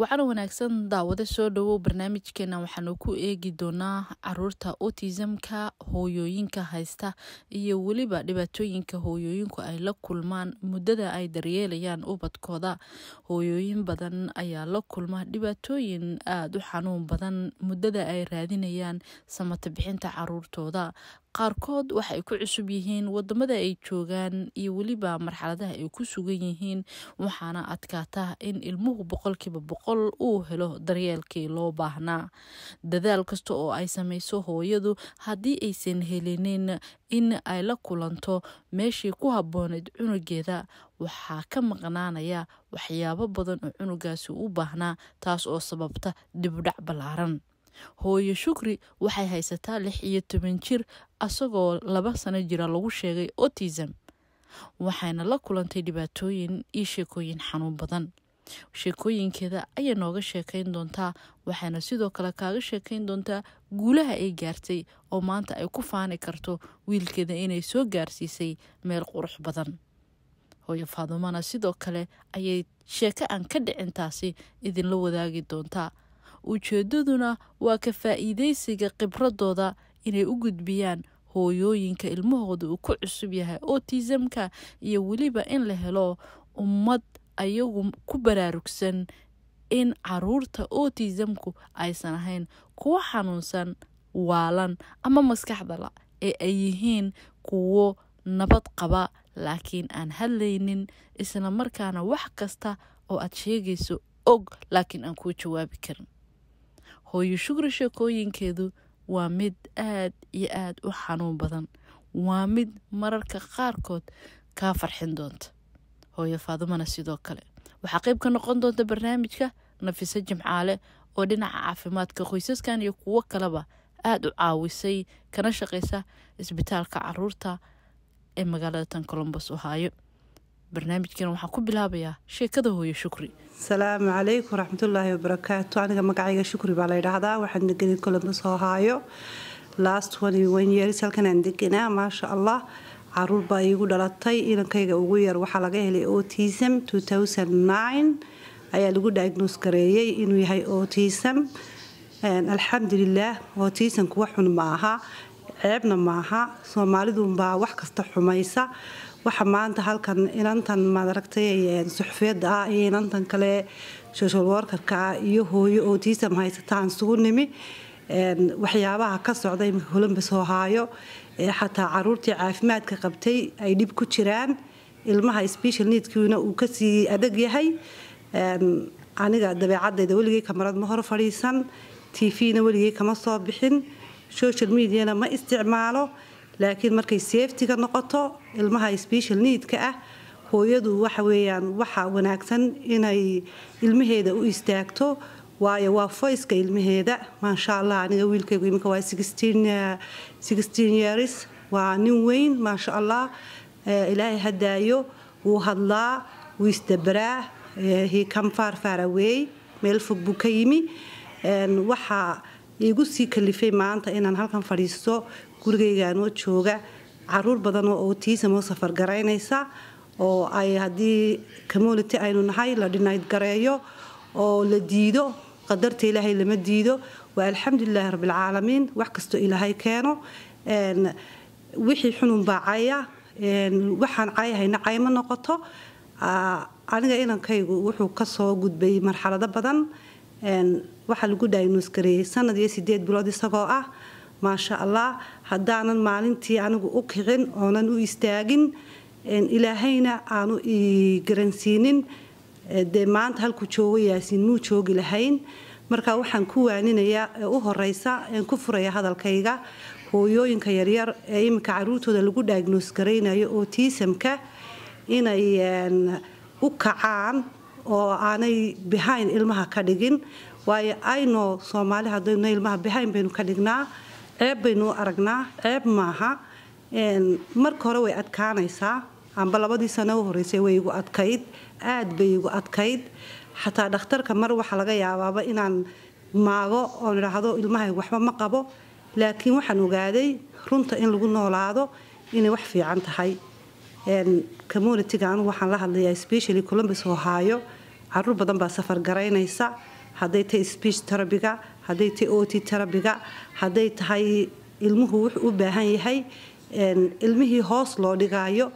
waxaana wanaagsan daawada soo dhowow barnaamijkeena waxaanu ku eegi doonaa caruurta autism-ka hooyooyinka haysta iyo weliba dhibaatooyinka hooyooyinku ay la kulmaan muddada ay daryeelayaan ubadkooda hooyooyin badan ayaa la kulma dhibaatooyin aada u xanuun badan muddada ay raadinayaan samata bixinta caruurtooda qaarkood waxa ku cusub yihiin wadamada ay joogaan iyo weliba marxaladaha ay ku sugan yihiin waxaana adkaata in ilmuhu boqolkiiba boqol uu helo daryeelkii loo baahnaa dadaal kasta oo ay samayso hooyadu haddii aysan helinin in ay la kulanto meeshii ku habbooneyd cunugeeda waxaa ka maqnaanaya waxyaabo badan oo cunugaasi u baahnaa taas oo sababta dibudhac ballaaran hooyo shukri waxay haysataa lix iyo toban jir asagoo laba sano jira lagu sheegay otism waxayna la kulantay dhibaatooyin iyo sheekooyin xanuun badan sheekooyinkeeda ayay nooga sheekayn doontaa waxayna sidoo kale kaaga sheekayn doontaa guulaha ay gaartay oo maanta ay ku faani karto wiilkeeda inay soo gaarsiisay meel qurux badan hooyo faadumana sidoo kale ayay sheeko aan ka dhicin taasi idinla wadaagi doontaa ujeedaduna waa ka faa'iidaysiga khibradooda inay u gudbiyaan hooyooyinka ilmahooda uu ku cusub yahay otisamka iyo weliba in la helo ummad ayagu ku baraarugsan in caruurta otisamku aysan ahayn kuwo xanuunsan waalan ama maskaxdala ee ay yihiin kuwo nabad qaba laakiin aan hadlaynin islamarkaana wax kasta oo aad sheegayso og laakiin aan kuu jawaabi karin hooyo shugra sheekooyinkeedu waa mid aad iyo aad u xanuun badan waa mid mararka qaarkood kaa farxin doonta hooyo faadumana sidoo kale waxaa qayb ka noqon doonta barnaamijka nafiso jimcaale oo dhinaca caafimaadka qoysaskan iyo kuwo kaleba aada u caawisay kana shaqaysa isbitaalka caruurta ee magaalada tan colombos ohayo barnaamijkan waxaa ku bilaabayaa sheekada hooyo shukri salaamu calaykum raxmatullaahi wabarakaatu aniga magacayga shukri baa laydhaahdaa waxaan degenay kulanka soo haayo last years halkanaan deganaa maasha allah caruur baa iigu dhalatay inankayga ugu yar waxaa laga helay otism ayaa lagu diagnos gareeyey inuu yahay otism alxamdulilaah otism kuwa xun ma aha ceebna maaha soomaaliduunbaa wax kasta xumaysa waxa maanta halkan inantan madaragtay suxufiyada ah iyo inantan kale social workarka ah iyo hooyo oo haysataan isugu nimi waxyaabaha ka socda imika holanba soo haayo xataa caruurtii caafimaadka qabtay ay dhib ku jiraan ilmaha special needkiina uu kasii adag yahay aniga dabeecadayda weligay kamarad ma hor fadhiisan tvna weligay kama soo bixin social mediana ma isticmaalo laakiin markay seeftiga noqoto ilmaha special needka ah hooyadu waxa weeyaan waxaa wanaagsan inay ilmaheeda u istaagto waayo waa foyska ilmaheeda maasha allah aniga wiilkaygu iminka waa years waa nin weyn maasha allah eh, ilaahay hadaayo wuu hadlaa wuu isdabaraa hikan eh, faarfaaraweey meel fog buu ka yimi eh, waxaa iigu sii kalifay maanta inaan halkan fadhiisto gurigaygaanoo jooga caruur badan oo otiisam oo safar garaynaysa oo ay haddii community aynu nahay la dhinayd gareeyo oo la diido qadarta ilaahay lama diido waa alxamdulilaahi rabbilcaalamiin wax kastoo ilaahay keeno wixii xunun baa caya waxaan cayahayna cayma noqoto aniga inankaygu wuxuu kasoo gudbay marxalado badan waxaa lagu diagnos gareeyey sanad iyo sideed bilood isagoo ah maasha allah haddaanan maalintii anigu u kicin oonan u istaagin ilaahayna aanu i garansiinin eh, dee maanta halku joogo yaasiin muu joogi lahayn marka waxaan ku waaninayaa ee u horeysa een ku furaya hadalkayga hooyooyinka yaryar ee iminka caruurtooda lagu dhaagnoos garaynayo oo tiisamka inay u kacaan oo aanay behayn ilmaha ka dhigin waayo ayno soomaali haddaynu ilmaha behayn baynu ka dhignaa ceeb baynu u aragnaa ceeb maaha marka hore way adkaanaysaa amba labadii sano u horeysay way igu adkayd aad bay igu adkayd xataa dhakhtarka mar waxaa laga yaabaaba inaan maago oon idhaahdo ilmahay waxba ma qabo laakiin waxaan ogaaday runta in lagu noolaado inay wax fiican tahay communitiga waxaan la hadlayaa specially columbus ohio caruur badan baa safar garaynaysa hadday tahay speech terabiga haday t o t haday tahay ilmuhu wuxuu u baahan yahay ilmihii hoos loo dhigaayo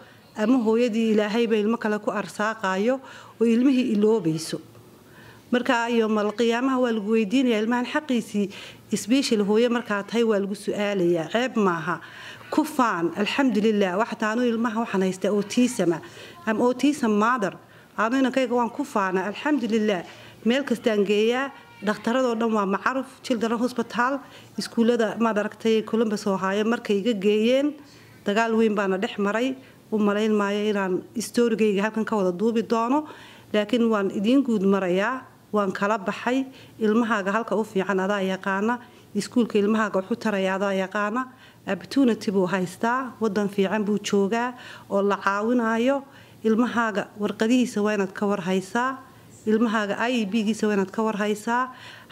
ama hooyadii ilaahayba ilmo kale ku arsaaqaayo oo ilmihii iloobayso markaa iyo malqiyaamaha waa lagu weydiinaya ilmahan xaqiisii isbiishil hooye markaa tahay waa lagu su-aalayaa ceeb maaha ku faan alxamdulilah waxataanu ilmaha waxaan haystaa otisama ama otisam maadar aanu inankayga waan ku faana alxamdulilah meel kastaan geeyaa dhakhtaradoo dhan waa macaruf children hosbitaal iskuullada maad aragtay columbus ohaayo markay iga geeyeen dagaal weyn baana dhex maray u malayn maayo inaan storigayga halkan ka wada duubi doono laakiin waan idiin guud marayaa waan kala baxay ilmahaaga halka u fiican adaa yaqaana iskuulka ilmahaaga waxu taraya adaa yaqaana opportunity buu haystaa wadan fiican buu joogaa oo la caawinaayo ilmahaaga warqadihiisa waa inaad ka warhaysaa ilmahaaga i b giisa waa ka warhaysaa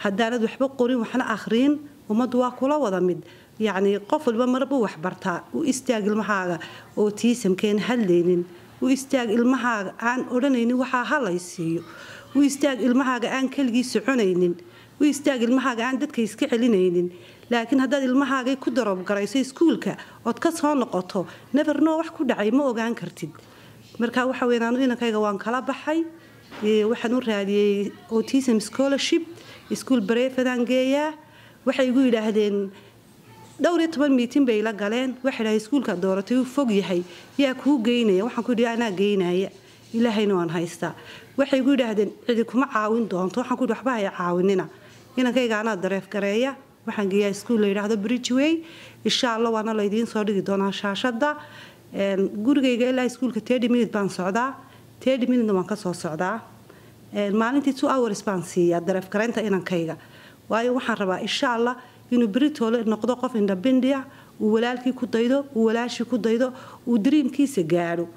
haddaanad waxba qorin waxna akhriin ummaddu waa kula wada mid yacnii qof walba marbu waxbartaa u istaag ilmahaaga oo tiisamkeen hadlaynin u istaag ilmahaaga aan odhanaynin waxaa halaysiiyo u istaag ilmahaaga aan keligii soconaynin u istaag ilmahaaga aan dadka iska celinaynin laakiin haddaad ilmahaagay ku darobgarayso iskuulka ood ka soo noqoto nefarnoo wax ku dhacay ma ogaan kartid marka waxa weynaan inankayga waan kala baxay waxaan u raadiyey autism scholarship ischool barefadaan geeyaa waxay igu yidhaahdeen dhowr iyo toban miitin bay la galeen waxay dhahay iskuulka dooratay uu fog yahay yaa kuu geynaya waxaan ku dhi anaa geynaya ilaahayna waan haystaa waxay igu yidhaahdeen cidi kuma caawin doonto waxaan ku dhi waxba haya caawinina inankayga anaa dareef gareeya waxaan geeyaa iskuul la yidhaahdo bridgeway insha allah waana laydiin soo dhigi doonaa shaashada gurigayga ilaa iskuulka tedi minid baan socdaa tedi minidna waan ka soo socdaa maalintii two hours baan siiyaa dareefkareynta inankayga waayo waxaan rabaa insha allah inuu beritoole noqdo qof indhabindia uu walaalkii ku daydo uu walaashii ku daydo uu dariimkiisa gaadho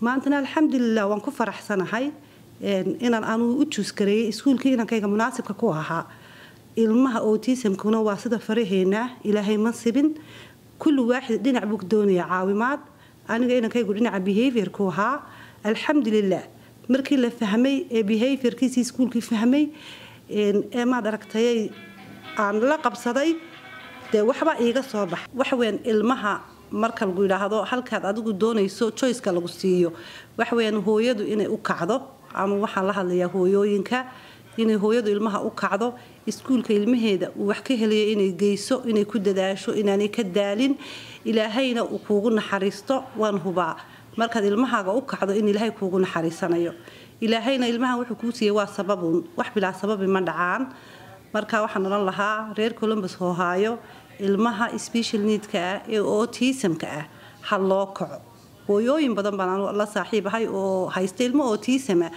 maantana alxamdulilah waan ku faraxsanahay inaan anuu u juusgareeyay iskuulkii inankayga munaasibka ku ahaa ilmaha otisamkuna waa sida faraheynaa ilaahay ma sibin kulli waaxid dhinac buu doonaya caawimaad aniga inankaygu dhinaca behavior ahaa alxamdulilah markii la fahmay ee behaviorkiisii iskuulkii fahmay ee maad aragtayay aan la qabsaday dee waxba iiga soo bax waxweyn ilmaha marka lagu yidhaahdo halkaad adigu doonayso joyceka lagu siiyo waxweyaan hooyadu inay u kacdo ama waxaan la hadlayaa hooyooyinka inay hooyadu ilmaha u kacdo iskuulka ilmaheeda uu wax ka helayo inay geyso inay ku dadaasho inaanay ka daalin ilaahayna uu kuugu naxariisto waan hubaa markaad ilmahaaga u kacdo in ilaahay kuugu naxariisanayo ilaahayna ilmahan wuxuu kuu siiyey waa sababuun wax bilaa sababi ma dhacaan marka waxaan odhan lahaa reer columbus hoohaayo ilmaha special needka ah ee otisamka ah ha loo kaco hooyooyin badan baan la saaxiib oo haysta ilmo otisama ah.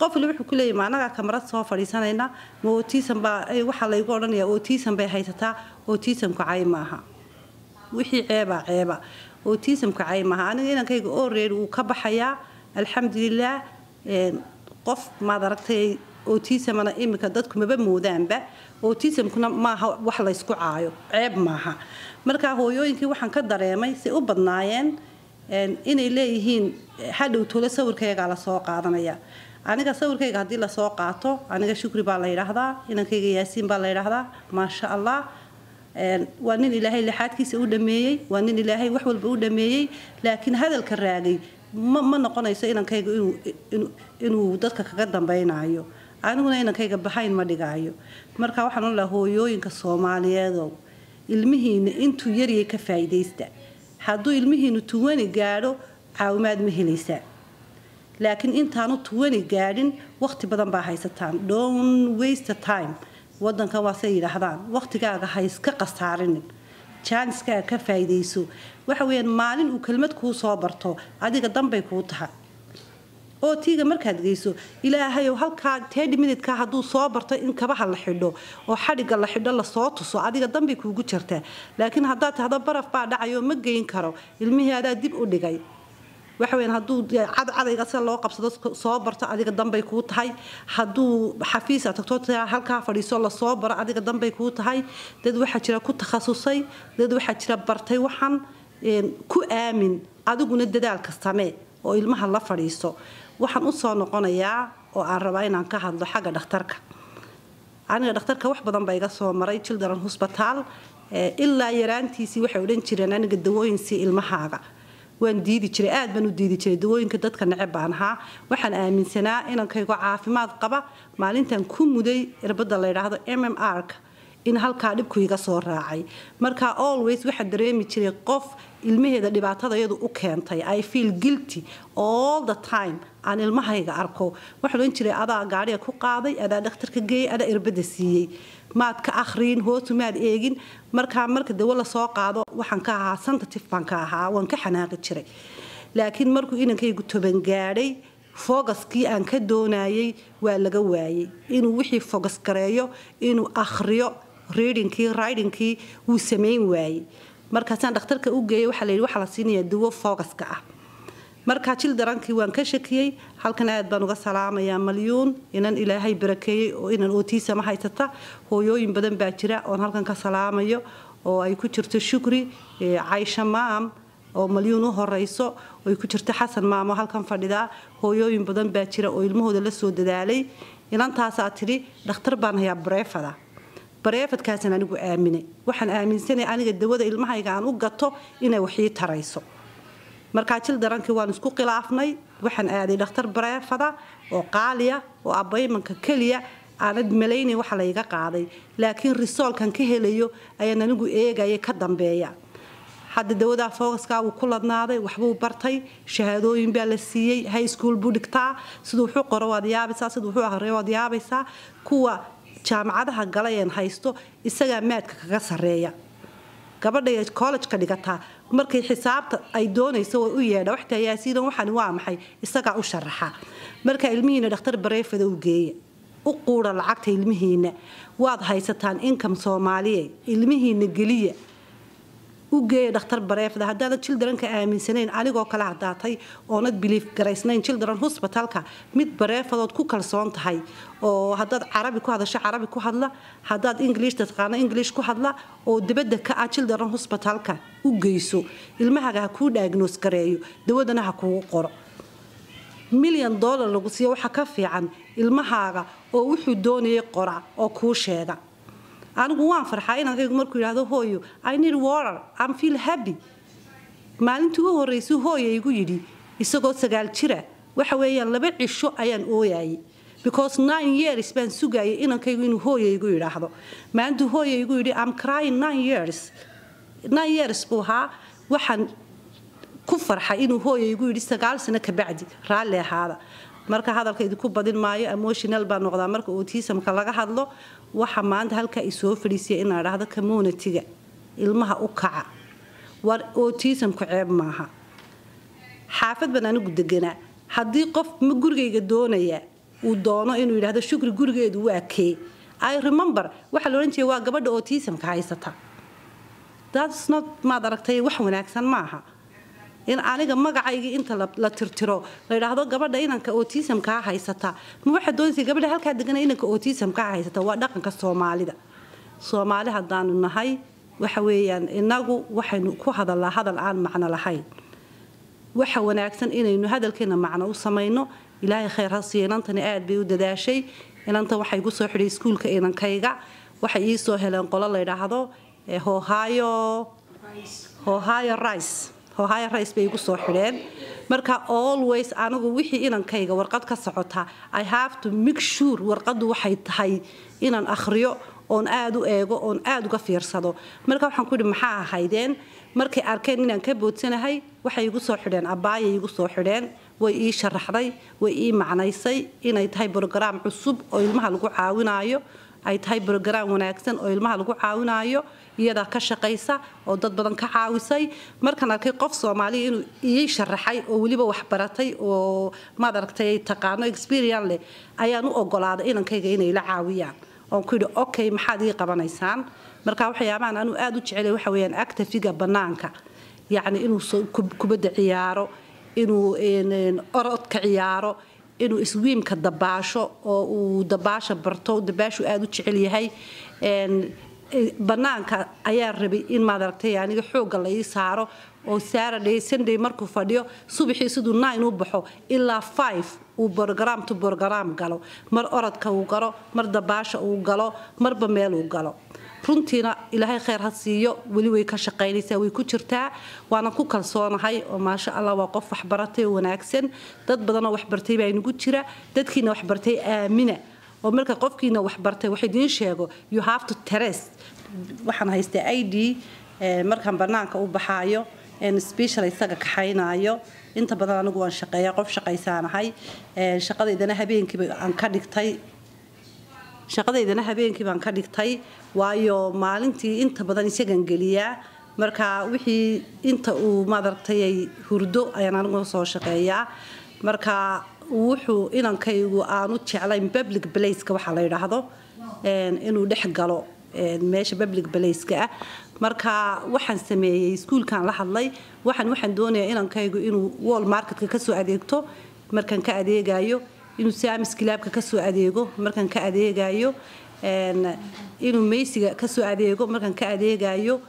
qofle wuxuu kuleeyay ma anagaa kamarad soo fadhiisanayna ma otisam baa waxaa laygu odhanaya otisam bay haysataa otisamku cay maaha wixii ceebaa ceeba oo tiisamka caymaha aniga inankayga oo reer wuu ka baxayaa alxamdulilaah qof maad aragtay otisamana iminka dadku maba moodaanba otisamkuna maaha wax laysku caayo ceeb maaha marka hooyooyinkii waxaan ka dareemay say u badnaayeen inay leeyihiin hadhow sawirkaygaa lasoo qaadanaya aniga sawirkayga haddii lasoo qaato aniga shukri baa la yidhaahdaa inankayga yaasiin baa la yidhaahdaa maasha allah waa nin ilaahay lixaadkiisa u dhameeyey waa nin ilaahay wax walba u dhameeyey laakiin hadalka raagay ma noqonayso inankayga inuu dadka kaga dambaynayo aniguna inankayga bahayn ma dhigaayo marka waxaan odhaa hooyooyinka soomaaliyeedow ilmihiina intuu yaryay ka faaidaysta hadduu ilmihiinu tuwani gaadho caawimaad ma helaysaa laakiin intaanu tuwani gaadhin waqti badan baa haysataan don waste time wadanka waa say yidhaahdaan waqtigaaga ha iska khasaarinin jaaniskaaga ka faa'iidayso waxa weyaan maalin uu kelmad kuu soo barto adiga danbay kuu tahay oo tiiga markaad geyso ilaahayow halkaa tedi minidka hadduu soo barto in kabaha la xidho oo xadhigga la xidho lasoo tuso adiga danbay kuugu jirta laakiin haddaad tahdo baraf baa dhacayo ma geyn karo ilmihii adaa dib u dhigay waxaweyn hadduu cadayga loo qabsado soo barto adiga danbay kuu tahay hadduu xafiis tagto halkaa fadhiiso lasoo baro adiga danbay kuu tahay dad waxaa jira ku takhasusay dad waxaa jira bartay waxaan ku aamin adiguna dadaalka samee oo ilmaha la fadhiiso waxaan usoo noqonayaa oo aan rabaa inaan ka hadlo xagga dhakhtarka aniga dhakhtarka wax badan ba iga soo maray children hosbitaal ilaa yaraantiisii waxay odhan jireen aniga dawooyinsii ilmahaaga waan diidi jiray aad baan u diidi jiray dawooyinka dadka neceb baan ahaa waxaan aaminsanaa inankaygo caafimaad qaba maalintan ku muday irbadda la yidhaahdo m m r-ka in halkaa dhibku iga soo raacay marka olways waxaa dareemi jiray qof ilmaheeda dhibaatada iyadu u keentay i feel guilty all the time aan ilmahayga arko waxaan odhan jiray adaa gaadhiga ku qaaday adaa dhakhtarka geeyay adaa irbadda siiyey maad ka akhriin hoosu maad eegin markaa marka dawo lasoo qaado waxaan ka ahaa santatif baan ka ahaa waan ka xanaaqi jiray laakiin markuu inankaygu toban gaadhay fogaskii aan ka doonayay waa laga waayey inuu wixii fogas gareeyo inuu akhriyo reedinkii ridingkii wuu samayn waayey markaasaan dhakhtarka u geeyay waxaa layidhi waxaa la siinayaa dawo fogaska ah marka jil darankii waan ka shakiyey halkan aad baan uga salaamayaa malyuun inan ilaahay barakeeyey oo inan ootiisa ma haysata hooyooyin badan baa jira oon halkan ka salaamayo oo ay ku jirto shukri caysha maam oo malyuun u horeyso ay ku jirto xasan maam oo halkan fadhidaa hooyooyin badan baa jira oo ilmahooda la soo dadaalay inantaasaa tidhi dhakhtar baan hayaa bareefada bareefadkaasaan anigu aaminay waxaan aaminsana aniga dawada ilmahayga aan u gato inay waxii tarayso markaa jil darankii waan isku khilaafnay waxaan aaday dhakhtar bareefada oo qaaliya oo abaymanka keliya aanad malaynay waxa layga qaaday laakiin risoolkan ka helayo ayaan anigu eegaya ka dambeeya hadda dawadaa foogaskaa wuu ku ladnaaday waxbuu bartay shahaadooyin baa la siiyey high school buu dhigtaa siduu wuxuu qoro waad yaabaysaa siduu wuxuu horeeyo waad yaabaysaa kuwa jaamacadaha galayeen haysto isagaa maadka kaga sarreeya gabadhay kollejka dhigataa markay xisaabta ay doonayso way u yeedha wax tayaasiidan waxaan waa maxay isagaa u sharaxa marka ilmihiina dhakhtar bareefada u geeya u quura lacagta ilmihiina waad haysataan inkam soomaaliya ilmihiina geliya u geeya dhakhtar bareefda haddaadan jildaranka aaminsanayn aligoo kale hadaatay oonad biliif garaysnayn jildaran hosbitaalka mid bareefadood ku kalsoon tahay oo hadaad carabi ku hadasho carabi ku hadla hadaad ingiliish taqaano ingiliish ku hadla oo dabada ka ah jildaran hosbitaalka u geyso ilmahaaga ha kuu dhaagnoos gareeyo dawadana ha kugu qoro milyan dolar lagu siiyo waxaa ka fiican ilmahaaga oo wuxuu doonayay qora oo kuu sheega anigu waan farxaa inankaygu markuu yidhaahdo hooyo i need water am feel happy maalintii u horraysay hooya igu yidhi isagoo sagaal jira waxa weeyaan laba cisho ayaan ooyayay because nine years baan sugaayay inankaygu inuu hooyaygu yidhaahdo maalintuu hooyaygu yidhi am crying nine years nine years buu ahaa waxaan ku farxay inuu hooyaygu yidhi sagaal sano kabacdi raalli ahaada marka hadalka idinku badin maayo emotional baa noqdaa marka ootiisamka laga hadlo waxa maanta halka i soo fadhiisaya inaan dhahdo communitiga ilmaha u kaca war otisamku ceeb maaha xaafad baan anigu deganaa haddii qof ma gurigayga doonaya uu doono inuu yidhaahdo shukri gurigeedu waa kee i remember waxaa la odhan jiray waa gabadha otismka haysata daad snod maad aragtay wax wanaagsan maaha in aniga magacaygii inta la tirtiro la idhaahdo gabadha inanka otisamkaa haysata ma waxaad doonaysa gabadha halkaa degan inanka otisamkaa haysata waa dhaqanka soomaalida soomaali haddaanu nahay waxa weeyaan inagu waxaynu ku hadalnaa hadal aan macno lahayn waxa wanaagsan inaynu hadalkeena macno u samayno ilaahay khayr ha siiya inantani aad bay u dadaashay inanta waxay gu soo xidhay iskuulka inankayga waxay ii soo heleen qolo la yidhaahdo hohayo eh, hohayo rice hohaaya bay igu soo xidheen marka always anigu wixii inankayga warqad ka socota i haveto mik sure warqadu waxay tahay inaan akhriyo oon aad u eego oon aada uga fiirsado marka waxaan kuidhi maxaa ahaydeen markay arkeen inaan ka boodsanahay waxay igu soo xidheen abaayay igu soo xidheen way ii sharaxday way ii macnaysay inay tahay brogaraam cusub oo ilmaha lagu caawinaayo ay tahay brogaraam wanaagsan oo ilmaha lagu caawinaayo iyadaa ka shaqaysa oo dad badan ka caawisay markaan arkay qof soomaaliya inuu iyay sharaxay oo weliba waxbaratay oo maad aragtay ay taqaano experian leh ayaan u ogolaaday inankayga inay la caawiyaan oon ku yidhi okay maxaad ii qabanaysaan marka waxyaabahan anuu aada u jecelay waxa weyaan actafiga bannaanka yacni inuu kubadda ciyaaro inuu orodka ciyaaro inuu iswiimka dabaasho oo uu dabaasha barto dabaashu aada u jecel yahay banaanka ayaa rabay in maad aragtay xooga la saaro oo saara sunday markuu fadhiyo subaxii siduu nine u baxo ilaa five uu borogaraam to borogaraam galo mar orodka uu galo mar dabaasha uu galo marba meel uu galo runtiina ilaahay khayr ha siiyo weli way ka shaqaynaysaa way ku jirtaa waana ku kalsoonahay oo maasha allah waa qof waxbaratay oo wanaagsan dad badanoo waxbartay baa inugu jira dadkiina waxbartay aamina oo marka qofkiina wax bartay wax idiin sheego you have to test waxaan haystaa i d eh, markaan banaanka u baxaayo special isaga kaxaynaayo inta badan anigu waan shaqeeya qof shaqaysaanahay eh, shaqadaydana habeenkiiba aan ka dhigtay shaqadaydana habeenkii baan ka dhigtay waayo maalintii inta badan isagan geliyaa marka wixii inta uu madaragtay hurdo ayaan anigu soo shaqeeyaa marka wuxuu inankaygu aanu jeclayn public blaceka waxaa la yidhaahdo inuu dhex galo meesha public blaceka ah marka waxaan sameeyey iskuulkan la hadlay waxaan waxaan doonayaa inankaygu inuu wall marketka kasoo adeegto markaan ka adeegayo inuu samis kilaabka kasoo adeego markaan ka adeegayo inuu meysiga kasoo adeego markaan ka adeegayo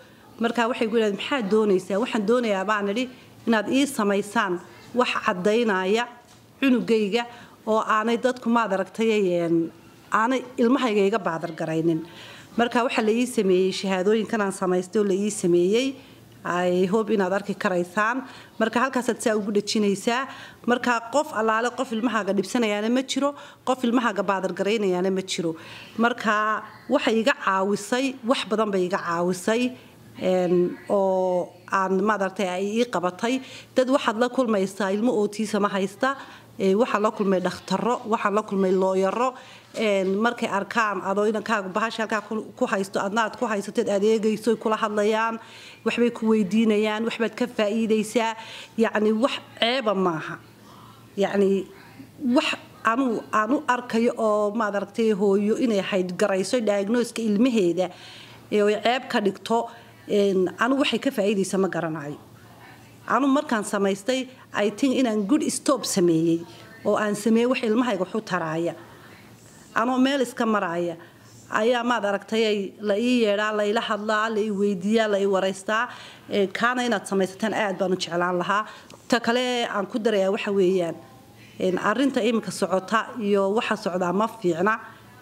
marka waxay gu yidhahdeen maxaad doonaysaa waxaan doonayaa baan idhi inaad ii samaysaan wax caddaynaya cunugayga oo aanay dadku maad aragtay aanay ilmahayga iga baadargaraynin marka waxaa la ii sameeyey shahaadooyinkanaan samaystay oo la ii sameeyey hob inaad arki karaysaan marka halkaasaad saa ugu dhajinaysaa marka qof allaale qof ilmahaaga dhibsanayaana ma jiro qof ilmahaaga baadargaraynayaana ma jiro marka waxay iga caawisay wax badan bay iga caawisay oo aan madaragtay ay ii qabatay dad waxaad la kulmaysaa ilmo ootiisa ma haysta Eh, waxaa la kulmay dhakhtaro waxaa la kulmay looyaro markay arkaan adoo inankaaga bahasha halkaa ku haysto adna ku haysateed adeegayso kula hadlayaan waxbay ku weydiinayaan waxbaad ka faa'iidaysaa yacni wax ceeba maaha yacni wax anuu aan u arkayo oo maad aragtay hooyo inay hayd garayso diagnoska ilmaheeda oy ceeb ka dhigto anu waxay ka faa'iidaysa ma garanayo anu markaan samaystay i tink inaan good stob sameeyey oo aan sameeyey wax ilmahayga waxu taraaya anoo meel iska maraaya ayaa maad aragtayay la ii yeedhaa laila hadlaa la ii weydiiyaa la ii waraystaa kaana inaad samaysataan aad baanu jeclaan lahaa ta kale aan ku darayaa waxa weeyaan arinta iminka socota iyo waxa socdaa ma fiicna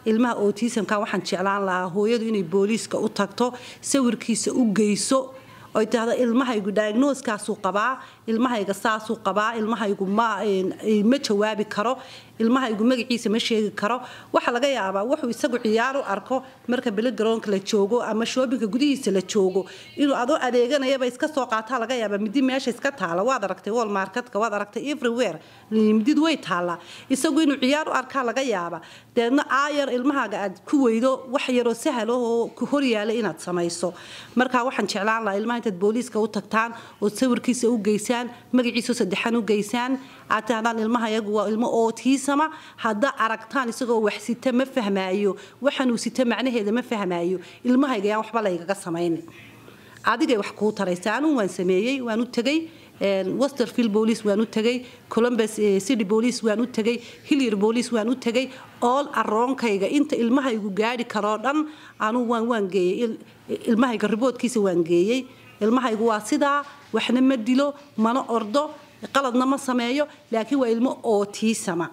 ilmaha otisamka waxaan jeclaan lahaa hooyadu inay booliiska u tagto sawirkiisa u geyso oy tahda ilmahaygu diagnoskaasu qabaa ilmahayga saasuu qabaa ilmahaygu ma jawaabi karo ilmahaygu magaciisa ma sheegi karo waxa laga yaabaa wuxuu isagu ciyaar arko marka belegaroonka la joogo ama shoobinka gudihiisa la joogo inuu adoo adeeganayaba iska soo qaataa laga yaaba midi meesha iska taala waad aragtay wol marketka waad aragtay everywhere midid way taallaa isagu inuu ciyaar arkaa laga yaaba deedna aayar ilmahaaga aad ku weydo wax yaroo sahalahoo horyaala inaad samayso marka waxaan jeclaan lahaa ilmaha intaad booliiska u tagtaan oo sawirkiisa u geysa geysaan magaciisu saddexan u geysaan aad tahdaan ilmaha iyagu waa ilmo ootiisama hadda aragtaan isagoo wax sita ma fahmaayo waxaanuu sita macnaheeda ma fahmaayo ilmahayga yaan waxba laygaga samaynin adigay wax kuu taraysa anuu waan sameeyey waan u tegey westerfield boolice waan u tegey columbus eh, city boolice waan u tegey hilyer boolice waan u tegey ool aroonkayga inta ilmahaygu gaadhi karoo dhan anuu waan waan geeyey ilmahayga riboodkiisa waan geeyey ilmahaygu waa sidaa waxna ma dilo mana ordo qaladna ma sameeyo laakiin waa ilmo ootiisama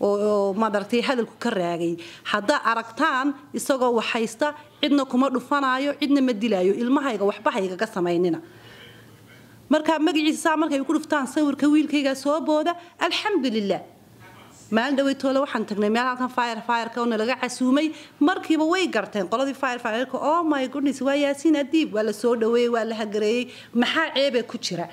oo madartay hadalku ka raagay haddaa aragtaan isagoo waxhaysta cidna kuma dhufanaayo cidna ma dilaayo ilmahayga waxbahaygaga samaynina markaa magaciisa saa markay ku dhuftaan sawirka wiilkaygaa soo booda alxamdu maalin dhawey toole waxaan tagnay meel halkan fire fireka casuumay markiiba way garteen qoladii fire fireka oh my goodness waa yaasiin adiib waa la soo dhaweeyey waa la hagareeyey maxaa ceebee ku jira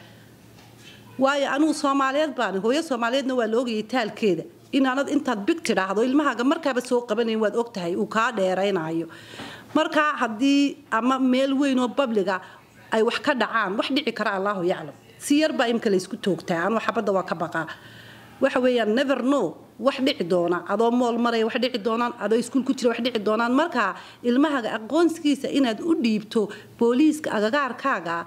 waayo anugu soomaaliyeed baan hooyo soomaaliyeedna waa la ogayay taalkeeda inaanad intaad big tidhaahdo ilmahaaga markaaba soo qabanayn waad og tahay uu kaa dheeraynayo markaa haddii ama meel weyn oo babliga ay wax ka dhacaan wax dhici kara allaahu yaclam si yarbaa imka laysku toogtaa anuu xabadda waa ka baqaa waxa weeyaan never no wax dhici doona adoo mool maraya wax dhici doonaan adoo iskuul ku jira wax dhici doonaan markaa ilmahaga aqoonsigiisa inaad u dhiibto booliiska agagaarkaaga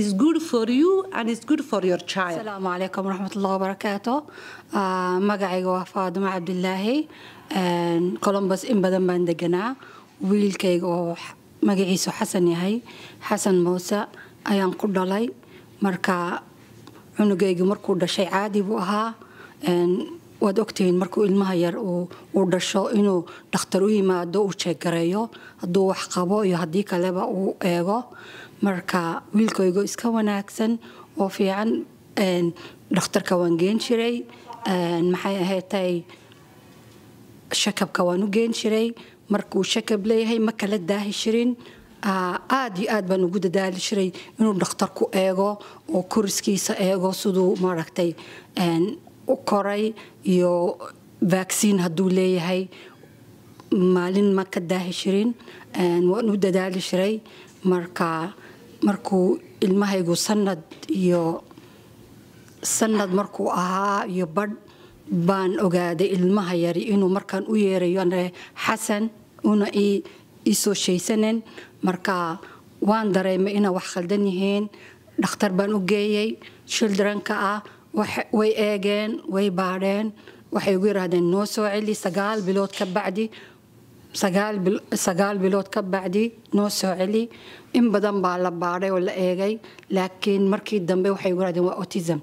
is good for you and is good for your child asalaamu calaykum waraxmatullahi wabarakaatu ah, magacayga waa faadimo cabdilaahi colombus in badan baan deganaa wiilkayga oo magaciisu xasan yahay xasan muuse ayaan ku dhalay marka cunugayga markuu dhashay caadi buu ahaa waad ogtihiin markuu ilmaha yar uu dhasho inuu dhakhtar u yimaado uu jeegareeyo hadduu wax qabo iyo haddii kaleba uu eego marka wiilkaygo iska wanaagsan oo fiican dhakhtarka waan geen jiray maxay ahaydtay shakabka waan u geen jiray markuu shakab leeyahay ma kala daahi jirin aad iyo aad baan ugu dadaali jiray inuu dhakhtarku eego oo koriskiisa eego siduu maaragtay u koray iyo vaksiin hadduu leeyahay maalin ma ka daahi jirin waan u dadaali jiray marka markuu ilmahaygu sanad iyo sanad markuu ahaa iyo badh baan ogaaday ilmaha yari inuu markaan u yeerayo anre xasan una ii soo marka waan dareemay inaan wax khaldan yihiin dhakhtar baan u geeyey childrenka ah way eegeen way baadheen waxay ugu yiraahdeen noo soo celi sagaal bilood ka bacdi sagaal bilood ka bacdi noo soo celi in badan baa la baadhay oo la eegay laakiin markii dambe waxay ugu yirahdeen waa autism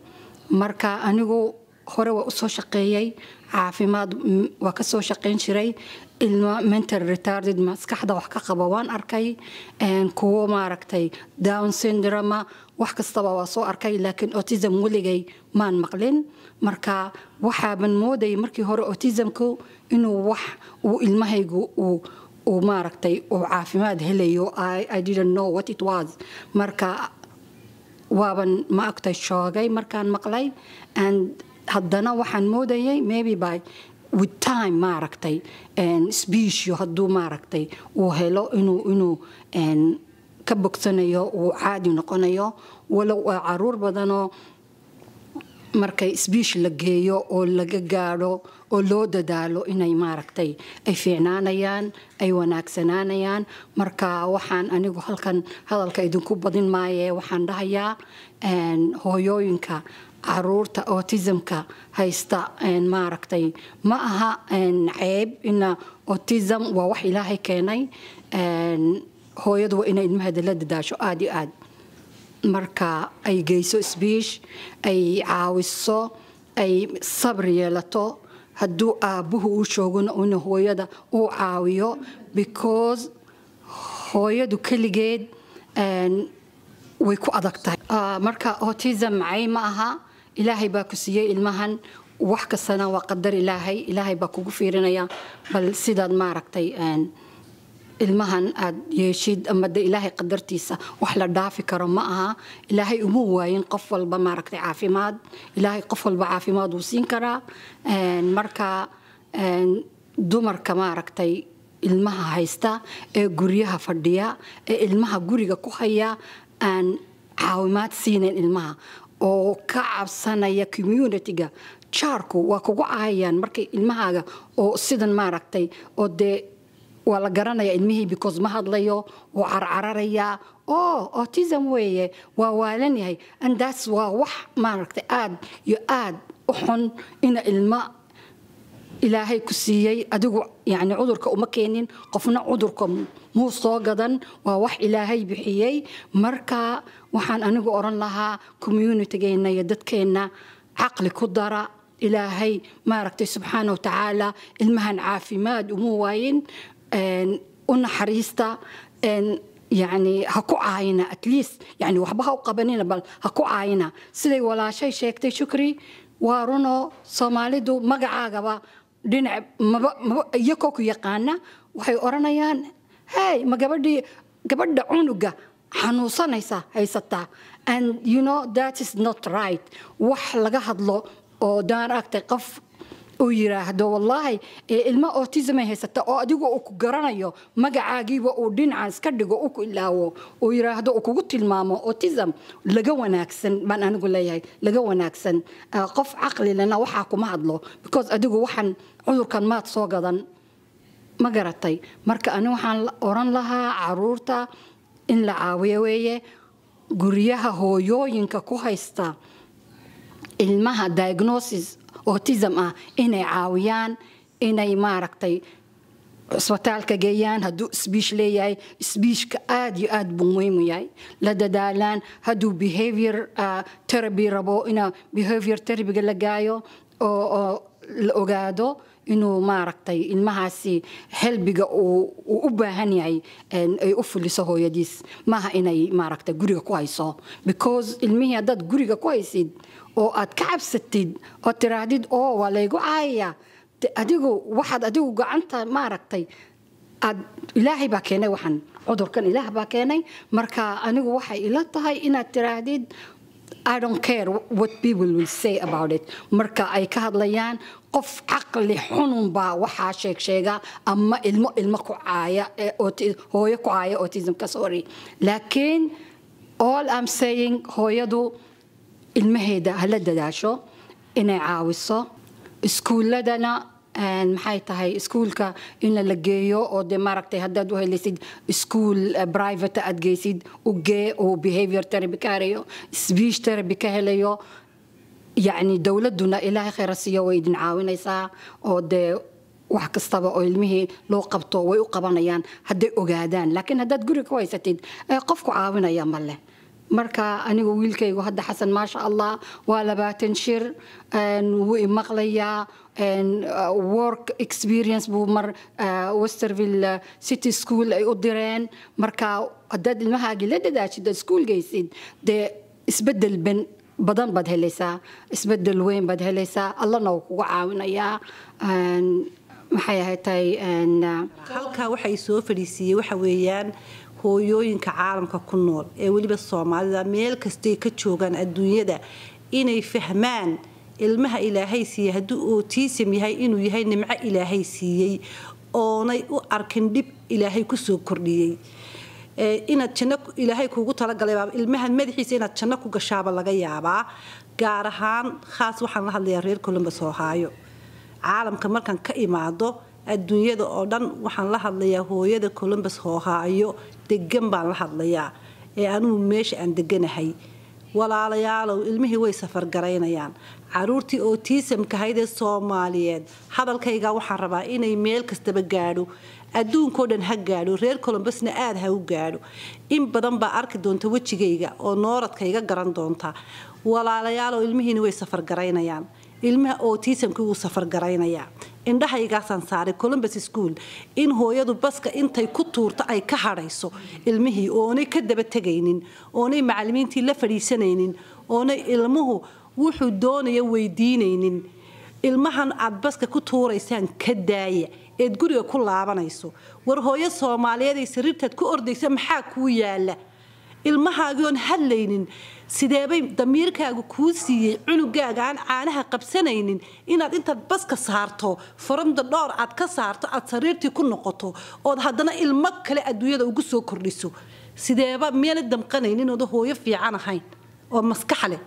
marka anigu hore waa usoo shaqeeyey caafimaad mm, waa ka soo shaqeyn jiray ilmo mental retarded maskaxda wax ka qaba waan arkay kuwo maaragtay down syndroma wax kastaba waa soo arkay laakiin autism weligay maan maqlin marka waxaaban moodayay markii hore autismku inuu wax uu ilmahaygu uu uu maaragtay uu caafimaad helayo i didn't know what it was marka waaban ma agtay shoogay markaan maqlay and haddana waxaan moodayay maybe by witime maaragtay sbiisho hadduu maaragtay uu helo inuu ka bogsanayo uu caadi noqonayo walow waa caruur badanoo markay sbiish la geeyo oo laga gaadho oo loo dadaalo inay maaragtay ay fiicnaanayaan ay wanaagsanaanayaan marka waxaan anigu halkan hadalka idinku badin maaye waxaan dhahayaa hooyooyinka caruurta autismka haysta maaragtay ma aha ceeb ina autism waa wax ilaahay keenay hooyadu waa inay ilmaheeda la dadaasho aada iyo aad marka ay geyso sbiish ay caawiso ay sabr yeelato hadduu aabuhu u joogona ina hooyada uu caawiyo because hooyadu keligeed way ku adag tahay ah, marka autism macay ma aha ilaahay baa ku siiyey ilmahan wax kastana waa qadar ilaahay ilaahay baa kugu fiirinaya bal sidaad maaragtay ilmahan aad yeeshid ama de ilaahay qadartiisa wax la dhaafi karo ma aha ilaahay uma waayin qof walba maaragtay caafimaad ilaahay qof walba caafimaad wuu siin karaa marka dumarka maaragtay ilmaha haysta ee guryaha fadhiya ee ilmaha guriga ku haya aan caawimaad siinayn ilmaha oo ka cabsanaya communitiga jaarku waa kugu ahayaan markay ilmahaaga oo sidan maaragtay oo dee waa la garanaya ilmihii because ma hadlayo oo carcararaya oo autism weeye waa waalan yahay andaas waa wax maaragtay aad iyo aad u xun ina ilmo ilaahay ku siiyey adigu yani cudurka uma keenin qofna cudurka muu soo gadan waa wax ilaahay bixiyey marka waxaan anigu oran lahaa communitygeenna iyo dadkeenna caqli ku dara ilaahay maaragtay subxaana wa ilmahan caafimaad uma waayin u naxariista yani ha ku caayina at least yani waxba ha u qabanina bal ha ku caayina siday walaashay sheegtay shukri waa runoo soomaalidu magacaagaba dhinac iyakoo ku yaqaana waxay oranayaan hey ma gabadhii gabadha cunuga xanuunsanaysa haysataa and you know that is not right wax laga hadlo oo daan aragtay qof uu yiraahdo wallaahi ilmo autism haysata oo adigu uu ku garanayo magacaagiiba uu dhinacan iska dhigo u ku ilaawo uu yiraahdo uu kugu tilmaamo autism laga wanaagsan baan anigu leeyahay laga wanaagsan ah, qof caqli lena waxaa kuma hadlo because adigu waxaan cudurkan maad soo gadan ma garatay marka ani waxaan oran lahaa caruurta in la caawiyo weeye guryaha hooyooyinka ku haysta ilmaha diagnosis autism ah inay caawiyaan inay maaragtay cusbitaalka geeyaan hadduu isbiish leeyahay sbiishka aad iyo aad buu muhiimu yahay la dadaalaan hadduu behavior ah, teraby rabo inaa behavior terabyga la gaayo oo la ogaado inuu maaragtay ilmahaasi helbiga uu u baahan yahay ay u fuliso hooyadiis maaha inay maaragtay guriga ku hayso because ilmihii haddaad guriga ku haysid oo aad ka cabsatid oo tiraahdid oo waa laygu caayaya adigu waxaad adigu gacanta maaragtay aad ilaahay baa keenay waxaan cudurkan ilaah baa keenay marka anigu waxay ila tahay inaad tiraahdid I don't care what people will say about it marka ay ka hadlayaan qof caqli xunun baa waxaa sheeg sheega ama ilmo ilmo ku caaya eh, hooyo ku caaya autismka sorry laakiin all I'm saying hooyadu ilmaheeda hala dadaasho inay caawiso iskuuladana maxay tahay iskuulka in la geeyo oo de maaragtay haddaad u helisid iskuul eh, private aad geysid u gee oo behavior therapy ka helayo speech therapy ka helayo yacni dowladduna ilaahay khayra siiyo way idin caawinaysaa oo dee wax kastaba oo ilmihii loo qabto way u qabanayaan hadday ogaadaan laakiin haddaad guri ku haysatid eh, qofku caawinaya ma leh marka anigu wiilkaygu hadda xasan maasha allah waa labaatan shir wuu imaqlayaa Uh, work experience buu mar uh, westerville uh, city school ay u direen marka haddaad ilmahaagii la dadaashid aad iskuul geysid dee isbedel ben badan baad helaysaa isbedel weyn baad helaysaa allana uu kuga caawinayaa maxay ahay tahay halkaa waxay soo fadhiisiiyey waxa weeyaan hooyooyinka caalamka ku nool ee weliba soomaalida meel kastay ka joogaan adduunyada inay fahmaan ilmaha ilaahay siiyey haddii uu tiisam yahay inuu yahay nimco ilaahay siiyey oonay u arkin dhib ilaahay kusoo kordhiyey inaad janno ilaahay kuugu talagalaybaa ilmahan madaxiisa inaad janno ku gashaaba laga yaabaa gaar ahaan khaas waxaan la hadlayaa reer columbus ohaayo caalamka markaan ka imaado adduunyada oo dhan waxaan la hadlayaa hooyada columbus ohaayo degan baan la hadlayaa ee anugu meesha aan deganahay walaalayaalow ilmihii way safargaraynayaan caruurtii ootiisamkahayd ee soomaaliyeed hadalkayga waxaan rabaa inay meel kastaba gaadho adduunkao dhan ha gaadho reer colombusna aada ha u gaadho in badan baa arki doonta wejigayga oo nooradkaiga garan doonta walaalayaalow ilmihiina way safargaraynayaan ilmaha ootiisamkii wuu safargaraynayaa indhahaygaasaan saaray colombus school in hooyadu baska intay ku tuurto ay ka hadhayso ilmihii oonay ka daba tegaynin oonay macalimiintii la fadhiisanaynin oonay ilmuhu wuxuu doonaya weydiinaynin ilmahan aad baska ku tuuraysaan ka daaya eed guriga ku laabanayso war hooyo soomaaliyeeday sariirtaad ku ordaysa maxaa kuu yaala ilmahaagoon hadlaynin sideebay damiirkaagu kuu siiyey cunugaaga aan caanaha qabsanaynin inaad intaad baska saarto faramda dhoor aad ka saarto aad sariirtii ku noqoto ood haddana ilmo kale adduunyada ugu soo kordhiso sideeba miyana damqanaynin oda hooyo fiican ahayn oo maskax leh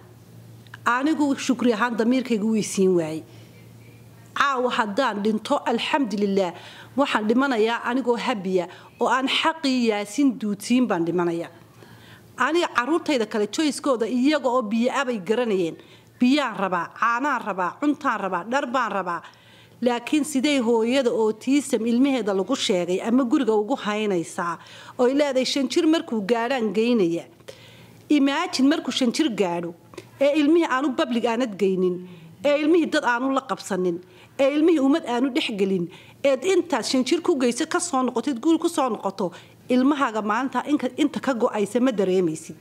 anigu shukri ahaan damiirkayga weysiin waayey caawa haddaan dhinto alxamdulilaah waxaan dhimanayaa anigoo habiya oo aan xaqii yaasin duutiin baan dhimanayaa aniga caruurtayda kale joyskooda iyaga oo biyo-abay ah garanayeen biyaan rabaa caanaan rabaa cuntaan rabaa dharbaan rabaa laakiin sidey hooyada oo tiisam ilmaheeda lagu sheegay ama guriga ugu haynaysaa oy leedahay shanjir markuu gaadhaan geynaya imaajin markuu shanjir gaadho ee ilmihii aanu bablig aanad geynin ee ilmihii dad aanu la qabsanin ee ilmihii ummad aanu dhexgelin eed intaad shanjir ku geyso soo noqotid guul ku soo noqoto ilmahaaga maanta inta ka go-aysa ma dareemaysid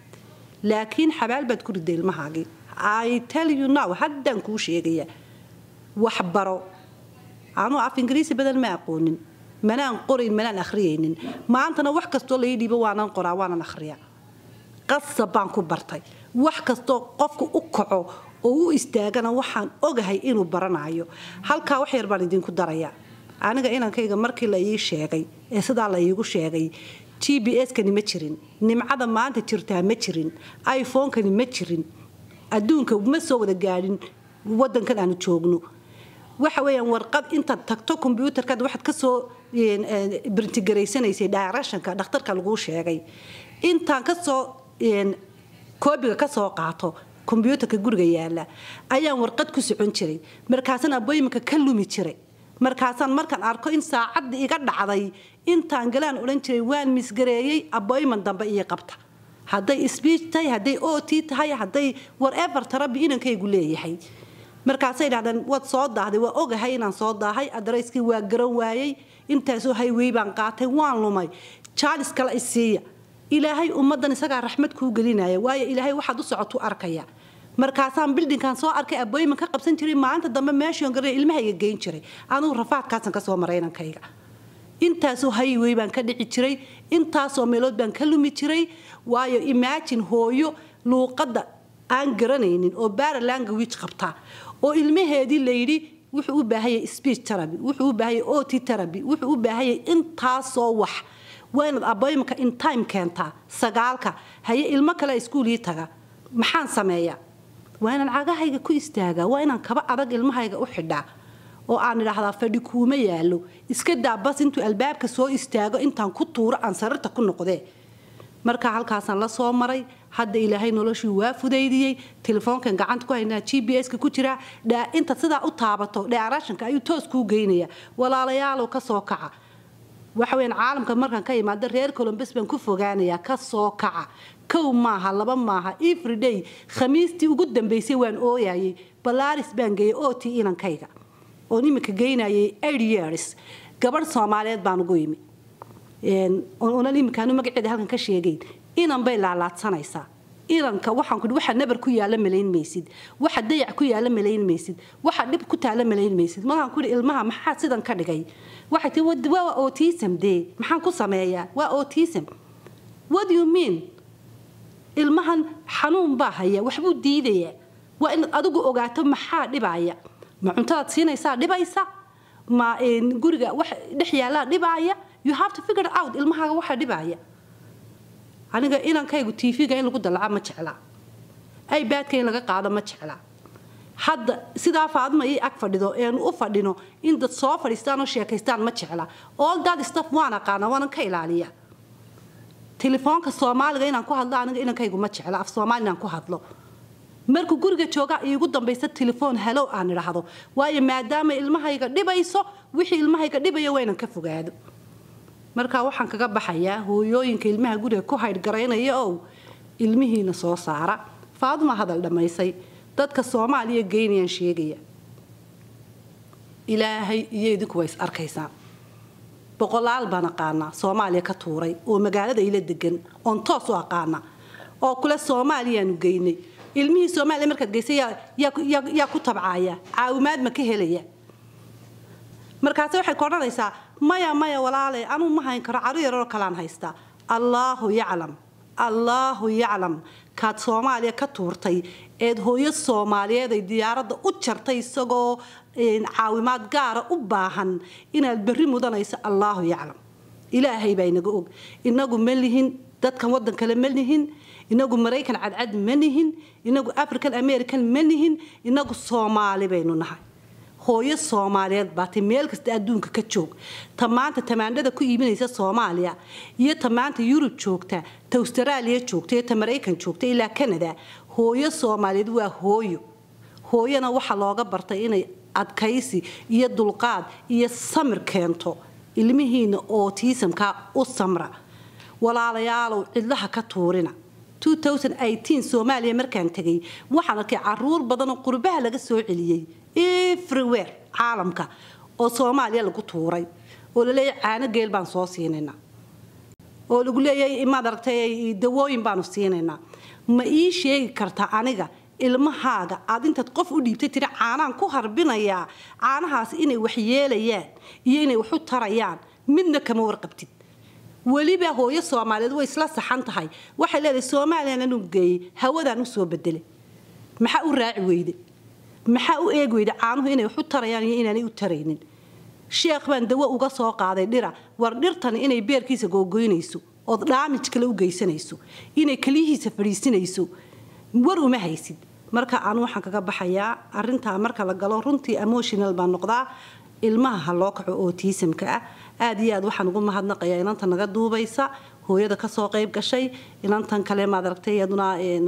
laakiin xabaal baad ku ridday ilmahaagii itlyunow haddaan kuu sheegaya waxbaro anuu af ingiriisi badan ma aqoonin manaan qorayn manaan akhriyaynin maantana wax kastoo lai dhiibo waanan qoraa waanan ahriya qasa baan ku bartay wax kastoo qofka u kaco oo u istaagana waxaan ogahay inuu baranaayo halkaa wax yar baan idinku darayaa aniga inankayga markii la ii sheegay ee sidaa la sheegay t b skani ma jirin nimcada maanta jirtaa ma jirin iphonekani ma jirin adduunka ma soo wada gaadhin wadankan aanu joogno waxa weyaan warqad intaad tagto kombyuutarkaad waxaad kasoo brintigaraysanaysa eh, directionka dhakhtarka laguu sheegay intaan kasoo koobiga kasoo qaato kombyuutarka guriga yaala ayaan warqad ku socon jiray markaasna aboyimika ka lumi jiray markaasaan markaan arko in saacadda iga dhacday intaan galaan odhan jiray waan misgareeyey aboyman dambe iyo qabta hadday sbiich tahay hadday ot tahay hadday warever tarabi inankaygu leeyahay markaasay dhahdeen waad soo daahday waa ogahay inaan soo daahay adarayskii waa garan waayey intaasoo haywey baan qaatay waan lumay jaalis kale isiiya ilaahay ummaddan isagaa raxmad kuu gelinaya waayo ilaahay waxaad u socotuu arkaya markaasaan bildinkan soo arkay abooyiman ka qabsan jiray maalinta dambe meeshan gara ilmahayga geyn jiray anugu rafaadkaasan kasoo maray inankayga intaasoo haywey baan ka dhici jiray intaasoo meelood baan ka lumi jiray waayo imaajin hooyo luuqadda aan garanaynin oo baara language qabta oo ilmaheedii layidhi wuxuu u baahaya speech teraby wuxuu u baahaya o t wuxuu u baahaya intaasoo wax waa inaad in time keentaa sagaalka haye ilmo kale iskuulii taga maxaan sameeyaa waa inaan cagahayga ku istaagaa waa inaan kaba adag ilmahayga u xidhaa oo aan idhaahdaa fadhi kuuma yaallo iska daa bas intuu albaabka soo istaago intaan ku tuuro aan sarirta ku noqdee markaa halkaasaan la soo maray hadda ilaahay noloshii waa fudaydiyey telefoonkan gacanta ku haynaa g b s-ka ku jiraa inta sidaa u taabato dheeraashanka ayuu toos kuu geynaya walaalayaalow ka soo kaca waxa weyaan caalamka markaan ka imaada reer colombus baan ku fogaanayaa ka soo kaca kow maaha laba maaha everyday khamiistii ugu dambaysay waan ooyayay balaaris baan geeyay otii inankayga oon iminka geynayay years gabadh soomaaliyeed baan ugu imi onan iminkaanu magaceeda halkan ka sheegayn inan bay laalaadsanaysaa ilanka waxaanku waxa nabar ku yaala malayn maysid waxa dayac ku yaala malayn maysid waxa dhib ku taala malayn maysid markaan ku ilmaha maxaa sidan ka dhigay waxay tii waa autism dee maxaan ku sameeyaa waa autism what do you mean ilmahan xanuun baa haya waxbuu diidaya waa inaad adigu ogaato maxaa dhibaya ma cuntadaad siinaysaa dhibaysa ma guriga wax dhex yaalaa dhibaaya you have to figure out ilmahaaga waxa dhibaya aniga inankaygu tv-ga in lagu dalaca ma jeclaa ibaadka in laga qaado ma jeclaa hadda sidaa faadma ii ag fadhido eenu u fadhino in dad soo fadhiistaan oo sheekaystaan ma jeclaa all that stuff waan aqaanaa waanan ka ilaaliyaa telefoonka soomaaliga inaan ku hadlo aniga inankaygu ma jecla af soomaali inaan ku hadlo markuu guriga jooga iigu dambaysa telefoon halow aan idhaahdo waayo maadaama ilmahayga dhibayso wixii ilmahayga dhibaya waa inaan ka fogaado markaa waxaan kaga baxayaa hooyooyinka ilmaha guriga ku haydhgaraynaya ow ilmihiina soo saara faaduma hadal dhammaysay dadka soomaaliya geynayaan sheegaya ilaahay iyo idinku is arkaysaan boqolaal baan aqaanaa soomaaliya ka tuuray oo magaalada ila degan oon toos u aqaana oo kule soomaaliyaanu geynay ilmihii soomaaliya markaad geysay yaa ku tabcaaya caawimaad ma ka helaya markaase waxay koodhanaysaa maya maya walaalay anuu ma hayn karo carru yaroo kalaan haysta allaahu yaclam allaahu yaclam kaad soomaaliya ka tuurtay eed hooyo soomaaliyeed ay diyaaradda u jartay isagoo caawimaad gaara u baahan inaad berri mudanayso allaahu yaclam ilaahay baa inaga og inagu ma lihin dadkan waddankale ma lihin inagu maraykan cadcad ma nihin inagu african american ma nihin inagu soomaali baynu nahay hooyo soomaaliyeed baatay meel kasta adduunka ka joog ta maanta tamaandhada ku iibinaysa soomaaliya iyo ta maanta yurub joogta ta austraaliya joogta iyo ta maraykan joogta ilaa canada hooyo soomaaliyeed waa hooyo hooyana waxaa looga bartay inay adkaysi iyo dulqaad iyo samir keento ilmihiina oo u samra walaalayaalow cidlaha ka tuurina soomaaliya markaan tegay waxaan arkay caruur badanoo qurbaha laga soo celiyey everywere caalamka oo soomaaliya lagu tuuray oo laleeyay caano geel baan soo siinayna oo lagu leeyay maad aragtay dawooyin baanu siinaynaa ma ii sheegi karta aniga ilmahaaga aad intaad qof u dhiibtay tiri caanaan ku harbinayaa caanahaas inay wax yeelayaan iyo inay waxu tarayaan midna kama warqabtid weliba hooyo soomaaliyeed way isla saxan tahay waxay leedahay soomaaliyan geeyey hawadaan usoo bedele maxaa u raaci weyde maxaa u eegi weyde caanuhu inay waxu tarayaan iyo inaanay u taraynin sheekh baan dawo uga soo qaaday dhira war dhirtan inay beerkiisa googoynayso ood dhaamij kale u geysanayso inay keliyihiisa fadhiisinayso war uma haysid marka aan waxaan kaga baxayaa arintaa marka la galo runtii emotional baan noqdaa ilmaha ha loo kaco oo ah aad iyo aad waxaan ugu mahadnaqayaa inanta naga duubaysa hooyada kasoo qayb gashay inantan kale maad aragtay iyaduna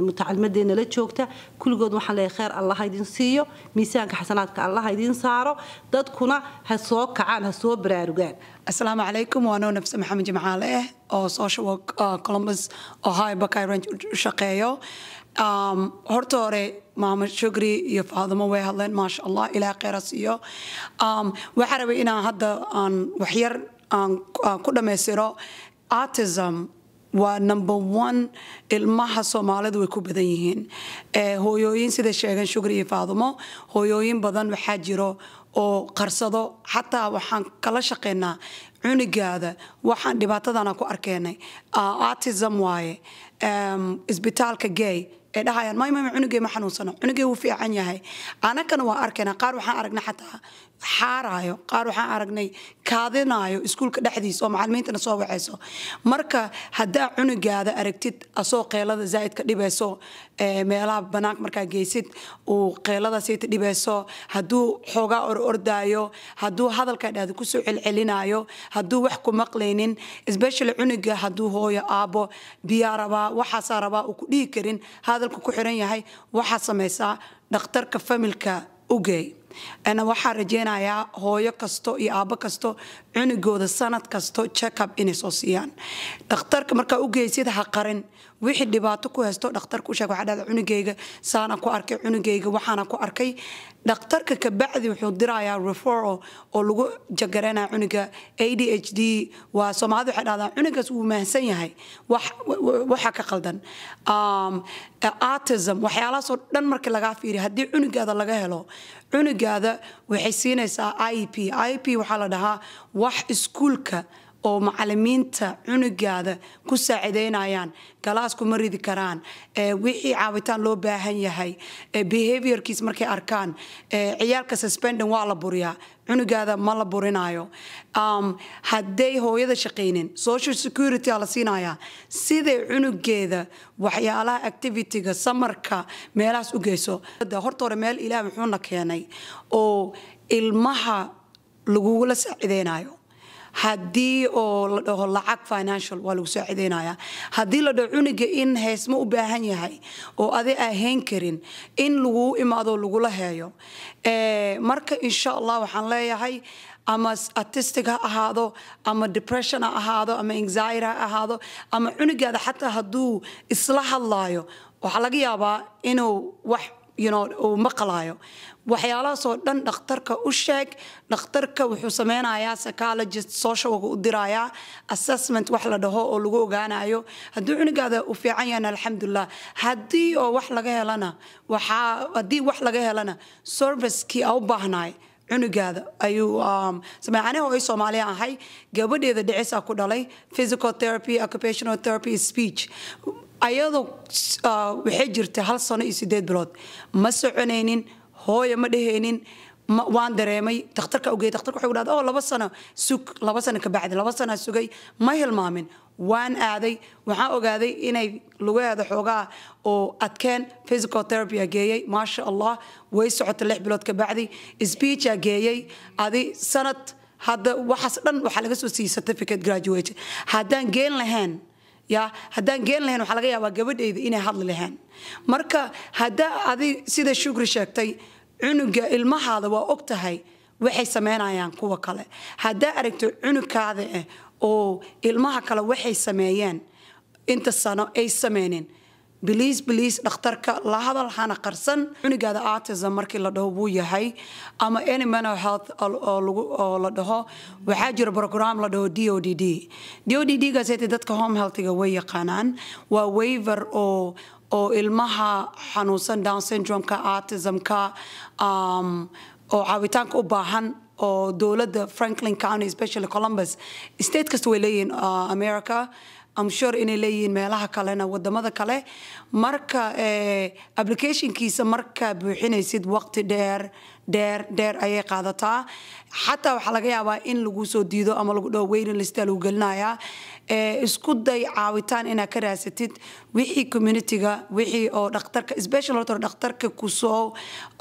mutacalmadeennala joogta kulligood waxaan leeyahay kheer allaha idin siiyo miisaanka xasanaadka allaha idin saaro dadkuna ha soo kacaan ha soo baraarugaan asalaamu calaykum waa nafse maxamed jimcaale oo social work ah, columbus ohio bakairange shaqeeyo horta hore maamo shugri iyo faadamo way hadleen maasha allah ilaah kheyra siiyo waxaa rabay inaan hadda aan waxyar aan ku dhammaystiro autism waa number one ilmaha soomaalidu way ku badan yihiin eh, hooyooyin sida sheegan shugri iyo faadamo hooyooyin badan waxaa jiro oo qarsado xataa waxaan kala shaqaynaa cunigaada waxaan dhibaatadana ku arkaynay ah, autism waaye isbitaalka gay ay dhahayaan maymay cunugey ma xanuunsano cunugey wuu fiican yahay anakana waa arkayna qaar waxaan aragna xataa xaaraayo qaar waxaan aragnay kaadinaayo iskuulka dhexdiis oo macalimiintana soo waxayso marka haddaa cunugaada aragtid asoo qeelada zaaidka dhibayso meelaha banaanka markaa geysid uu qeelada dhibayso hadduu xoogaa or ordaayo hadduu hadalkaa dhahda kusoo celcelinayo hadduu wax ku maqlaynin especially cunuga hadduu hooyo aabo biyaa rabaa waxaasaa rabaa uu ku dhihi karin hadalku ku xiran yahay waxaa samaysaa dhakhtarka familka ogeey ana waxaa rajeynayaa hooyo kasto iyo aabbo kasto cunugooda sanad kasto jekab inay soo siiyaan dhakhtarka markaa u geysid ha qarin wixii dhibaato ku haysto dhakhtarka u sheeg waxaa dhahda cunugayga saana ku arkay cunugayga waxaana ku arkay dhakhtarka kabacdi wuxuu dirayaa reforo oo lagu jagaranaya cunuga a d h d waa soomaalida waxay dhahdaa cunugaas wuu mahsan yahay waxa ka qaldan um, autism waxyaalahaasoo dhan markii lagaa fiiriya haddii cunugaada laga helo cunugaada waxay siinaysaa i e p i e p waxaa la dhahaa wax iskuulka oo macalimiinta cunugaada ku saacideynayaan galaasku ma ridi karaan wixii caawitaan loo baahan yahay behaviorkiis markay arkaan ciyaalka suspenden waa la buriyaa cunugaada ma la burinayo hadday hooyada shaqaynin social security la siinayaa siday cunugeeda waxyaalaha activityga samarka meelahaas u geyso horta meel ilaah muxuuna keenay oo ilmaha lagugula saacideynayo haddii oo la dhaho lacag financial waa lagu saaciideynayaa haddii la dhaho cuniga in heysmo u baahan yahay oo aday ahayn karin in lagu imaado lagula heeyo marka insha allah waxaan leeyahay ama artistic ha ahaado ama depression ha ahaado ama anxiety ha ahaado ama cunugaada xataa hadduu isla hadlaayo waxaa laga yaabaa inuu wax uu maqlaayo waxyaalahaasoo dhan dhakhtarka u sheeg dhakhtarka wuxuu sameynayaa psychologist social u dirayaa assessment wax la dhaho oo lagu ogaanayo haddii cunugaada u fiican yahan alxamdulilah haddii oo wax laga helana waxaa haddii wax laga helana servicekii a u baahnaay cunugaada ayuu um, sameecanihoo ay soomaaliya ahay gabadheeda dhicis ku dhalay physical therapy occupational therapy speech ayadoo uh, waxay jirtay hal sano iyo sideed bilood ma soconaynin hooya ma dhehaynin waan dareemay dakhtarka ogey dakhtarka wuxuu dhahda oo oh, laba sano sug laba sano kabacdi laba sanaa sugay ma hilmaamin waan aaday waxaan ogaaday inay lugaheeda xoogaa oo adkeen physical therapy geeyey maasha allah way socota lix bilood kabacdi speech geeyey adi sanad hadda waxaas dhan waxaa laga soo siiyey certificate graduate haddaan geen lahayn ya haddaan geen lahayn waxaa laga yaabaa gabadhayda inay hadli lahaan marka haddaa adi sida shukri sheegtay cunuga ilmahaada waa og tahay waxay sameynayaan kuwa kale haddaa aragto cunugkaada ah eh, oo ilmaha kale waxay sameeyeen inta sano ay sameynin biliis biliis dhakhtarka la hadal hana qarsan cunugaada autism markii la dhaho wuu yahay ama any health oo la dhaho waxaa jira program la dhaho d o d d d o d d gaasete dadka home healthiga way yaqaanaan waa waiver oo oo ilmaha xanuunsan down syndrome-ka um, oo caawitaanka u baahan oo dowladda franklin county especially columbus state kasta way leeyihiin uh, america amshor inay leeyihiin meelaha kalena wadamada kale marka eh, applicationkiisa markaa buuxinaysid waqti dheer dheer dheer ayay qaadataa xataa waxaa laga yaabaa in lagu soo diido ama lagu dhaho weynin listaa lagu gelinayaa eh, isku day caawitaan inaad ka raasatid wixii communityga wixii oo dhakhtarka special horta dhakhtarka kusoo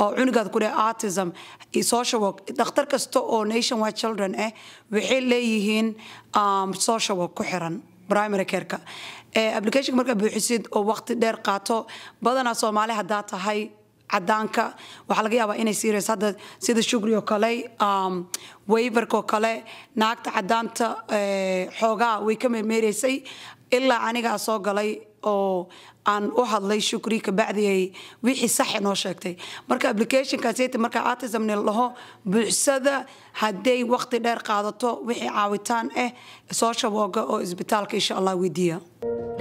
oo cunugaad ku dheh autism social work dhakhtar kasta oo nation wide children ah waxay leeyihiin um, social work ku xiran primary careka applicationka markaa buuxisid oo waqti dheer qaato badanaa soomaali haddaa tahay cadaanka waxaa laga yaabaa inay serious hadda sida shugri oo kale um, wayverka oo kale naagta cadaanta xoogaa way ka meermeeraysay ilaa anigaa soo galay oo aan u hadlay shukri kabacdi wixii sax noo sheegtay marka applicationkaasayta marka autismne dhaho buuxsada hadday waqti dheer qaadato wixii caawitaan ah soo shabooga oo isbitaalka insha allah weydiiya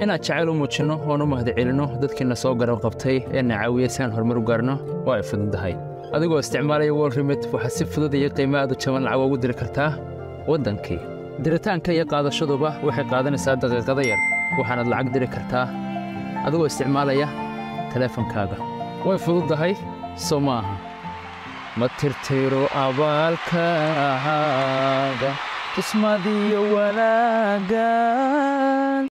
inaad jacayl u muujinno oon u mahad celinno dadkiina soo garab qabtay eena caawiya si aan horumar u gaarno waa ay fududahay adigoo isticmaalaya rimid waxaad si fudud iyo qiimo aad u jaban lacag ugu diri kartaa waddankii diritaanka iyo qaadashaduba waxay qaadanaysaa daqiiqada yar waxaanaad lacag diri kartaa adigoo isticmaalaya teleefankaaga way fududahay soo ma aha ma tirtiro abaalkaaga kismadiyo wanaagan